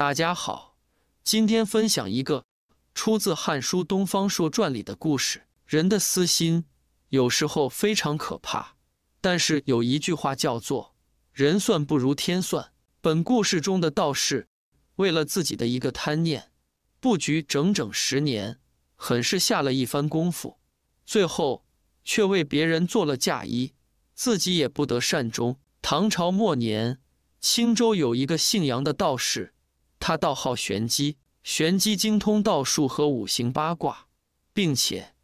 大家好，今天分享一个出自《汉书·东方朔传》里的故事。人的私心有时候非常可怕，但是有一句话叫做“人算不如天算”。本故事中的道士为了自己的一个贪念，布局整整十年，很是下了一番功夫，最后却为别人做了嫁衣，自己也不得善终。唐朝末年，青州有一个姓杨的道士。他道号玄机，玄机精通道术和五行八卦，并且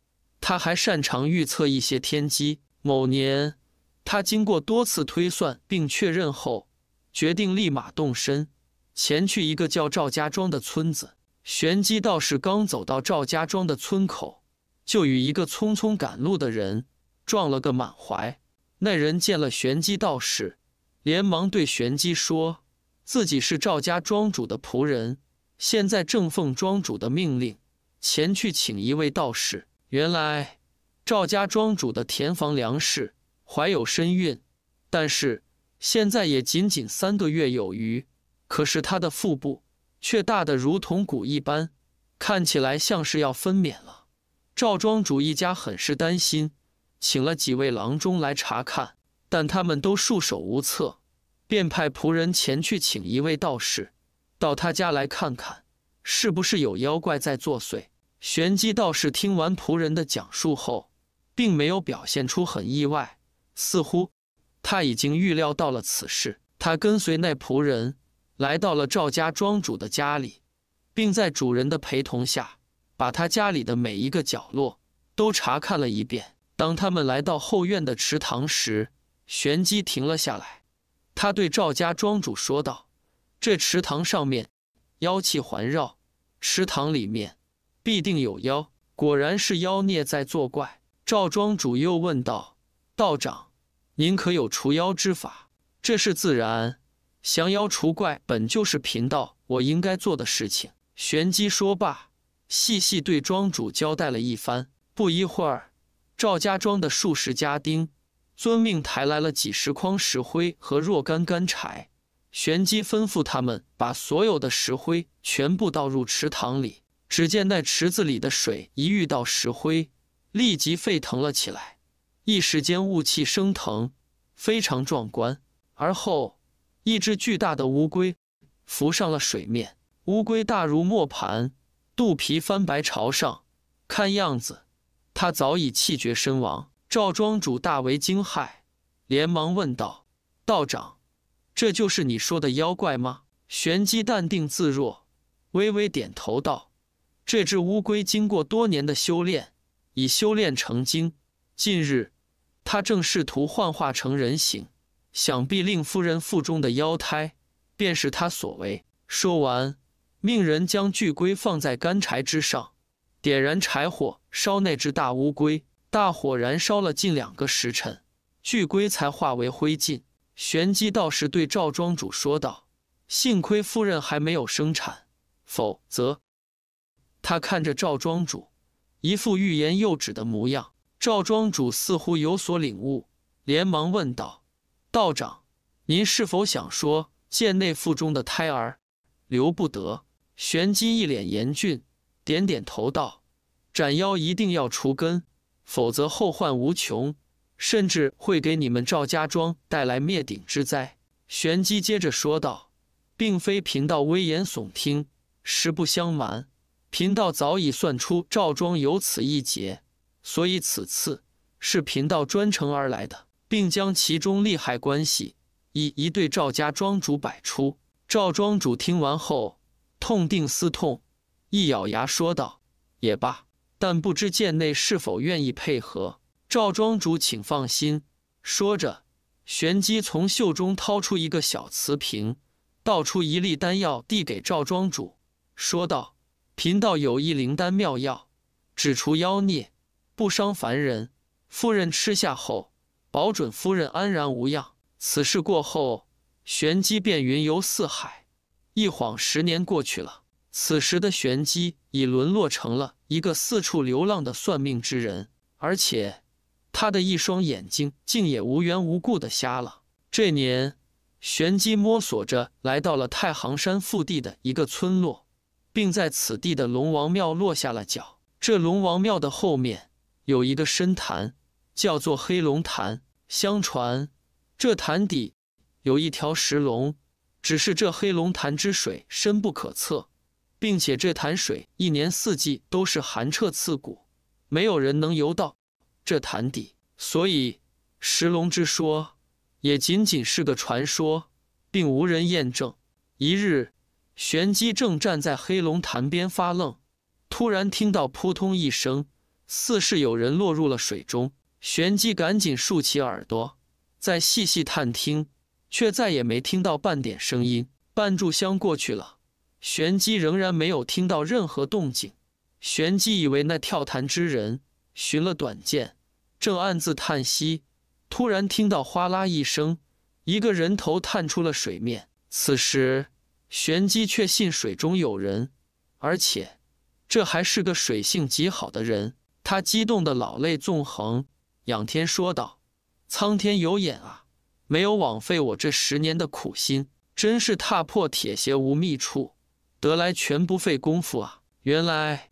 他还擅长预测一些天机。某年，他经过多次推算并确认后，决定立马动身前去一个叫赵家庄的村子。玄机道士刚走到赵家庄的村口，就与一个匆匆赶路的人撞了个满怀。那人见了玄机道士，连忙对玄机说。自己是赵家庄主的仆人，现在正奉庄主的命令，前去请一位道士。原来，赵家庄主的田房粮食怀有身孕，但是现在也仅仅三个月有余，可是他的腹部却大得如同鼓一般，看起来像是要分娩了。赵庄主一家很是担心，请了几位郎中来查看，但他们都束手无策。便派仆人前去请一位道士，到他家来看看，是不是有妖怪在作祟。玄机道士听完仆人的讲述后，并没有表现出很意外，似乎他已经预料到了此事。他跟随那仆人来到了赵家庄主的家里，并在主人的陪同下，把他家里的每一个角落都查看了一遍。当他们来到后院的池塘时，玄机停了下来。他对赵家庄主说道：“这池塘上面妖气环绕，池塘里面必定有妖。果然是妖孽在作怪。”赵庄主又问道：“道长，您可有除妖之法？”“这是自然，降妖除怪本就是贫道我应该做的事情。”玄机说罢，细细对庄主交代了一番。不一会儿，赵家庄的数十家丁。遵命，抬来了几十筐石灰和若干干柴。玄机吩咐他们把所有的石灰全部倒入池塘里。只见那池子里的水一遇到石灰，立即沸腾了起来，一时间雾气升腾，非常壮观。而后，一只巨大的乌龟浮上了水面。乌龟大如磨盘，肚皮翻白朝上，看样子它早已气绝身亡。赵庄主大为惊骇，连忙问道：“道长，这就是你说的妖怪吗？”玄机淡定自若，微微点头道：“这只乌龟经过多年的修炼，已修炼成精。近日，它正试图幻化成人形，想必令夫人腹中的妖胎便是他所为。”说完，命人将巨龟放在干柴之上，点燃柴火，烧那只大乌龟。大火燃烧了近两个时辰，巨龟才化为灰烬。玄机道士对赵庄主说道：“幸亏夫人还没有生产，否则……”他看着赵庄主，一副欲言又止的模样。赵庄主似乎有所领悟，连忙问道：“道长，您是否想说，剑内腹中的胎儿留不得？”玄机一脸严峻，点点头道：“斩妖一定要除根。”否则后患无穷，甚至会给你们赵家庄带来灭顶之灾。”玄机接着说道：“并非贫道危言耸听，实不相瞒，贫道早已算出赵庄有此一劫，所以此次是贫道专程而来的，并将其中利害关系以一对赵家庄主摆出。”赵庄主听完后，痛定思痛，一咬牙说道：“也罢。”但不知剑内是否愿意配合？赵庄主，请放心。说着，玄机从袖中掏出一个小瓷瓶，倒出一粒丹药，递给赵庄主，说道：“贫道有一灵丹妙药，只除妖孽，不伤凡人。夫人吃下后，保准夫人安然无恙。此事过后，玄机便云游四海。一晃十年过去了。”此时的玄机已沦落成了一个四处流浪的算命之人，而且他的一双眼睛竟也无缘无故的瞎了。这年，玄机摸索着来到了太行山腹地的一个村落，并在此地的龙王庙落下了脚。这龙王庙的后面有一个深潭，叫做黑龙潭。相传，这潭底有一条石龙，只是这黑龙潭之水深不可测。并且这潭水一年四季都是寒彻刺骨，没有人能游到这潭底，所以石龙之说也仅仅是个传说，并无人验证。一日，玄机正站在黑龙潭边发愣，突然听到扑通一声，似是有人落入了水中。玄机赶紧竖起耳朵，再细细探听，却再也没听到半点声音。半炷香过去了。玄机仍然没有听到任何动静，玄机以为那跳潭之人寻了短见，正暗自叹息，突然听到哗啦一声，一个人头探出了水面。此时，玄机却信水中有人，而且这还是个水性极好的人。他激动的老泪纵横，仰天说道：“苍天有眼啊，没有枉费我这十年的苦心，真是踏破铁鞋无觅处。”得来全不费功夫啊！原来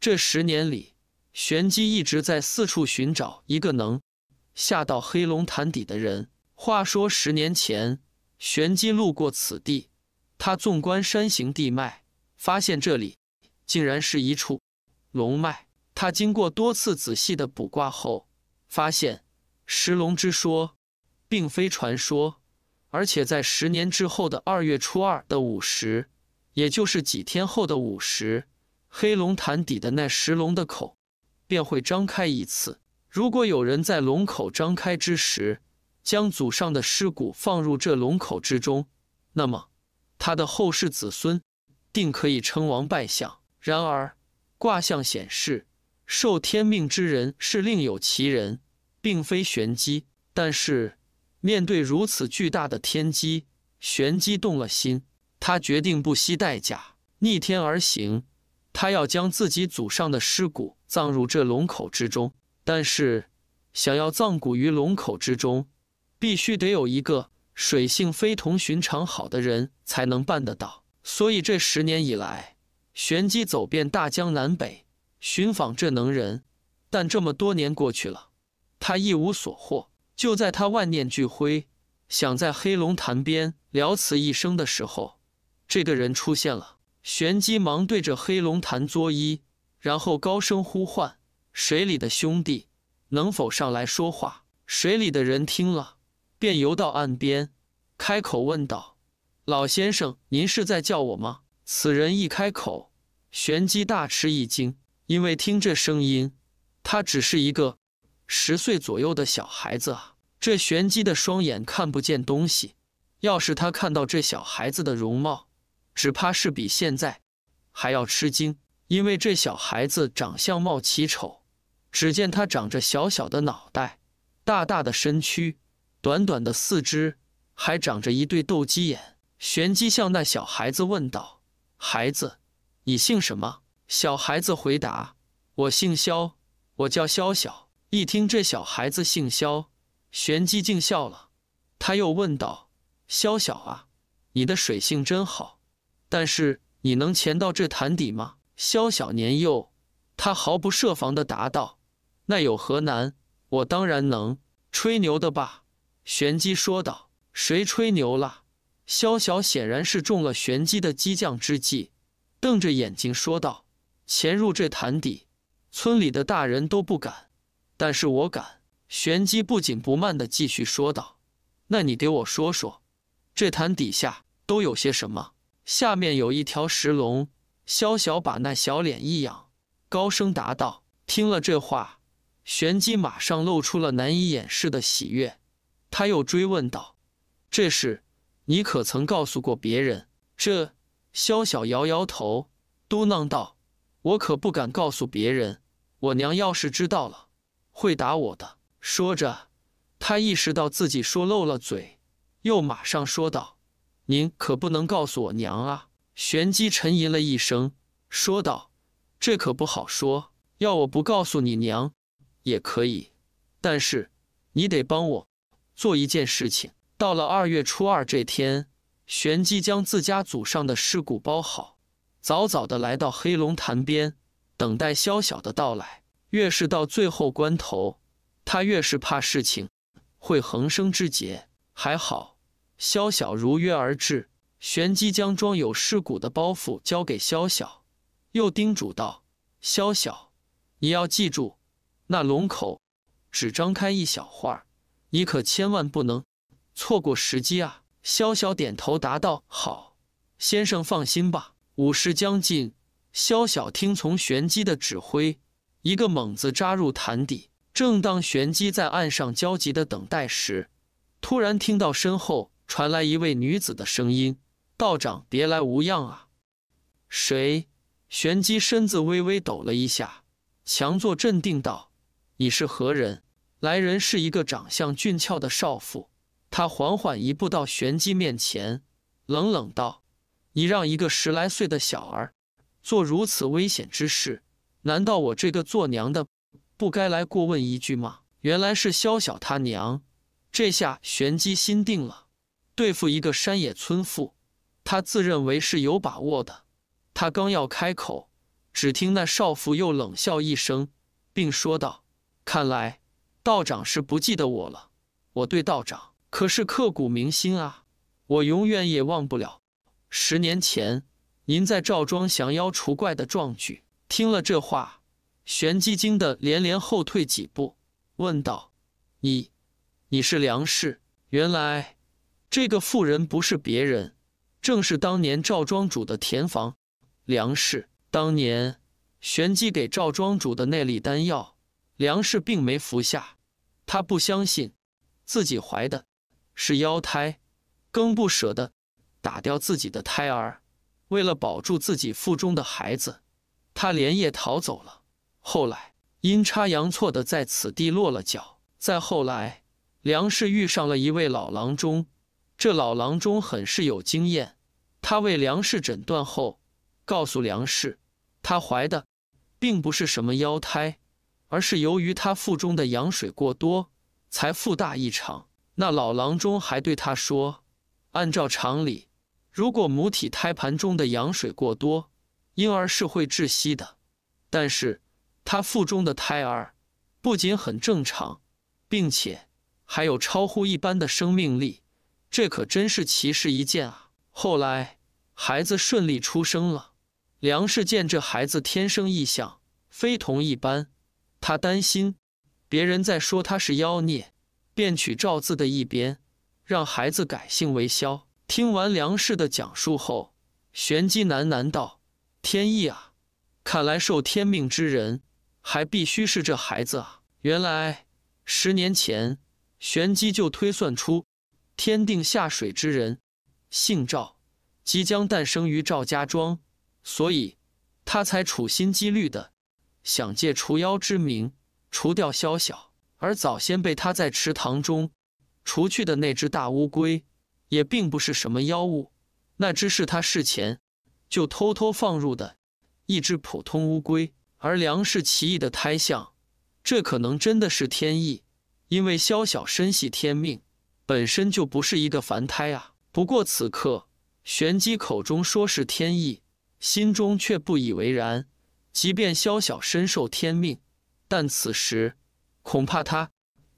这十年里，玄机一直在四处寻找一个能下到黑龙潭底的人。话说十年前，玄机路过此地，他纵观山形地脉，发现这里竟然是一处龙脉。他经过多次仔细的卜卦后，发现石龙之说并非传说，而且在十年之后的二月初二的午时。也就是几天后的午时，黑龙潭底的那石龙的口便会张开一次。如果有人在龙口张开之时，将祖上的尸骨放入这龙口之中，那么他的后世子孙定可以称王拜相。然而，卦象显示，受天命之人是另有其人，并非玄机。但是，面对如此巨大的天机，玄机动了心。他决定不惜代价逆天而行，他要将自己祖上的尸骨葬入这龙口之中。但是，想要葬骨于龙口之中，必须得有一个水性非同寻常好的人才能办得到。所以，这十年以来，玄机走遍大江南北寻访这能人，但这么多年过去了，他一无所获。就在他万念俱灰，想在黑龙潭边了此一生的时候，这个人出现了，玄机忙对着黑龙潭作揖，然后高声呼唤水里的兄弟，能否上来说话？水里的人听了，便游到岸边，开口问道：“老先生，您是在叫我吗？”此人一开口，玄机大吃一惊，因为听这声音，他只是一个十岁左右的小孩子啊！这玄机的双眼看不见东西，要是他看到这小孩子的容貌，只怕是比现在还要吃惊，因为这小孩子长相貌奇丑。只见他长着小小的脑袋，大大的身躯，短短的四肢，还长着一对斗鸡眼。玄机向那小孩子问道：“孩子，你姓什么？”小孩子回答：“我姓萧，我叫萧小。”一听这小孩子姓萧，玄机竟笑了。他又问道：“萧小啊，你的水性真好。”但是你能潜到这潭底吗？萧小年幼，他毫不设防地答道：“那有何难？我当然能。”吹牛的吧？玄机说道。“谁吹牛了？”萧晓显然是中了玄机的激将之计，瞪着眼睛说道：“潜入这潭底，村里的大人都不敢，但是我敢。”玄机不紧不慢地继续说道：“那你给我说说，这潭底下都有些什么？”下面有一条石龙，萧小把那小脸一仰，高声答道：“听了这话，玄机马上露出了难以掩饰的喜悦。他又追问道：‘这事你可曾告诉过别人？’这萧小摇摇头，嘟囔道：‘我可不敢告诉别人，我娘要是知道了，会打我的。’说着，他意识到自己说漏了嘴，又马上说道。”您可不能告诉我娘啊！玄机沉吟了一声，说道：“这可不好说。要我不告诉你娘，也可以，但是你得帮我做一件事情。到了二月初二这天，玄机将自家祖上的尸骨包好，早早的来到黑龙潭边，等待宵小的到来。越是到最后关头，他越是怕事情会横生枝节。还好。”萧晓如约而至，玄机将装有尸骨的包袱交给萧晓，又叮嘱道：“萧晓，你要记住，那龙口只张开一小会儿，你可千万不能错过时机啊！”萧晓点头答道：“好，先生放心吧。”午时将近，萧晓听从玄机的指挥，一个猛子扎入潭底。正当玄机在岸上焦急的等待时，突然听到身后。传来一位女子的声音：“道长，别来无恙啊！”谁？玄机身子微微抖了一下，强作镇定道：“你是何人？”来人是一个长相俊俏的少妇，她缓缓一步到玄机面前，冷冷道：“你让一个十来岁的小儿做如此危险之事，难道我这个做娘的不该来过问一句吗？”原来是萧小他娘，这下玄机心定了。对付一个山野村妇，他自认为是有把握的。他刚要开口，只听那少妇又冷笑一声，并说道：“看来道长是不记得我了。我对道长可是刻骨铭心啊，我永远也忘不了十年前您在赵庄降妖除怪的壮举。”听了这话，玄机惊得连连后退几步，问道：“你，你是梁氏？原来……”这个妇人不是别人，正是当年赵庄主的田房梁氏。当年玄机给赵庄主的那粒丹药，梁氏并没服下。她不相信自己怀的是妖胎，更不舍得打掉自己的胎儿。为了保住自己腹中的孩子，她连夜逃走了。后来阴差阳错的在此地落了脚。再后来，梁氏遇上了一位老郎中。这老郎中很是有经验，他为梁氏诊断后，告诉梁氏，她怀的并不是什么妖胎，而是由于她腹中的羊水过多，才腹大异常。那老郎中还对他说，按照常理，如果母体胎盘中的羊水过多，婴儿是会窒息的。但是她腹中的胎儿不仅很正常，并且还有超乎一般的生命力。这可真是奇事一件啊！后来孩子顺利出生了，梁氏见这孩子天生异象，非同一般，他担心别人在说他是妖孽，便取赵字的一边，让孩子改姓为萧。听完梁氏的讲述后，玄机喃喃道：“天意啊！看来受天命之人还必须是这孩子啊！”原来十年前，玄机就推算出。天定下水之人，姓赵，即将诞生于赵家庄，所以他才处心积虑的想借除妖之名除掉萧晓。而早先被他在池塘中除去的那只大乌龟，也并不是什么妖物，那只是他事前就偷偷放入的一只普通乌龟。而梁氏奇异的胎象，这可能真的是天意，因为萧晓身系天命。本身就不是一个凡胎啊！不过此刻，玄机口中说是天意，心中却不以为然。即便萧晓身受天命，但此时恐怕他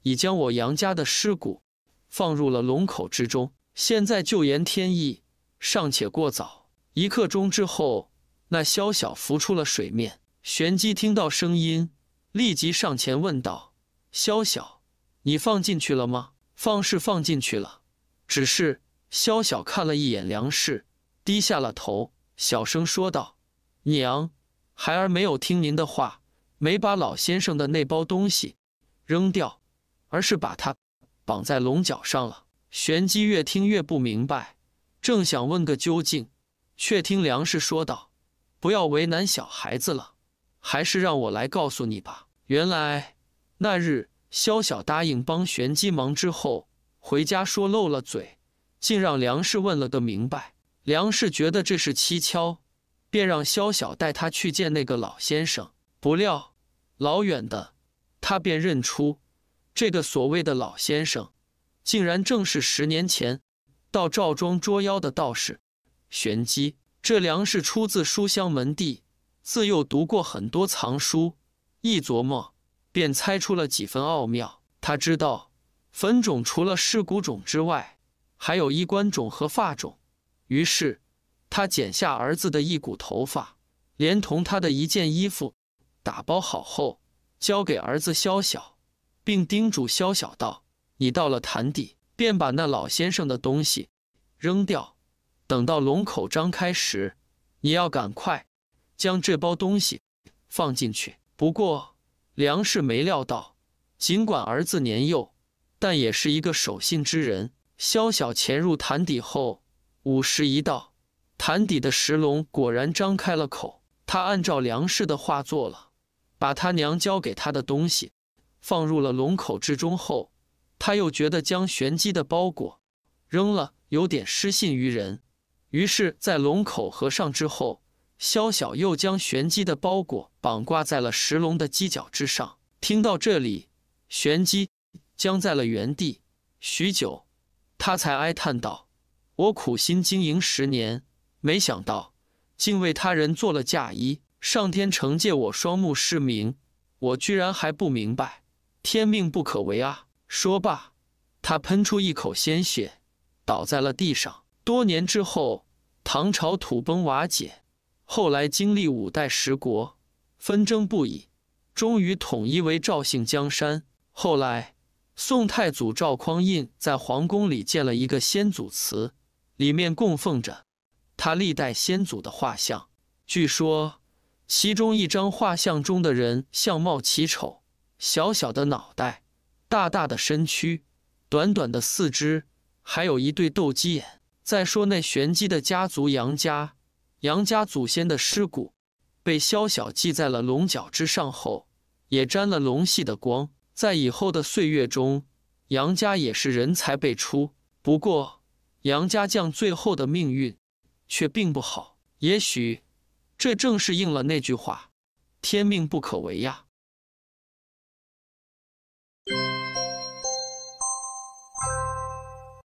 已将我杨家的尸骨放入了龙口之中。现在就言天意，尚且过早。一刻钟之后，那萧晓浮出了水面。玄机听到声音，立即上前问道：“萧晓，你放进去了吗？”放是放进去了，只是萧小看了一眼梁氏，低下了头，小声说道：“娘，孩儿没有听您的话，没把老先生的那包东西扔掉，而是把它绑在龙角上了。”玄机越听越不明白，正想问个究竟，却听梁氏说道：“不要为难小孩子了，还是让我来告诉你吧。原来那日……”萧小答应帮玄机忙之后，回家说漏了嘴，竟让梁氏问了个明白。梁氏觉得这是蹊跷，便让萧小带他去见那个老先生。不料老远的，他便认出，这个所谓的老先生，竟然正是十年前到赵庄捉妖的道士玄机。这梁氏出自书香门第，自幼读过很多藏书，一琢磨。便猜出了几分奥妙。他知道坟冢除了尸骨冢之外，还有衣冠冢和发冢。于是他剪下儿子的一股头发，连同他的一件衣服，打包好后交给儿子萧小，并叮嘱萧小道：“你到了潭底，便把那老先生的东西扔掉。等到龙口张开时，你要赶快将这包东西放进去。不过……”梁氏没料到，尽管儿子年幼，但也是一个守信之人。萧晓潜入潭底后，午时一到，潭底的石龙果然张开了口。他按照梁氏的话做了，把他娘交给他的东西放入了龙口之中后，他又觉得将玄机的包裹扔了有点失信于人，于是，在龙口合上之后。萧晓又将玄机的包裹绑挂在了石龙的犄角之上。听到这里，玄机僵在了原地，许久，他才哀叹道：“我苦心经营十年，没想到竟为他人做了嫁衣。上天惩戒我双目失明，我居然还不明白，天命不可违啊！”说罢，他喷出一口鲜血，倒在了地上。多年之后，唐朝土崩瓦解。后来经历五代十国，纷争不已，终于统一为赵姓江山。后来，宋太祖赵匡胤在皇宫里建了一个先祖祠，里面供奉着他历代先祖的画像。据说，其中一张画像中的人相貌奇丑，小小的脑袋，大大的身躯，短短的四肢，还有一对斗鸡眼。再说那玄机的家族杨家。杨家祖先的尸骨被萧晓系在了龙角之上后，也沾了龙系的光。在以后的岁月中，杨家也是人才辈出。不过，杨家将最后的命运却并不好。也许，这正是应了那句话：天命不可违呀。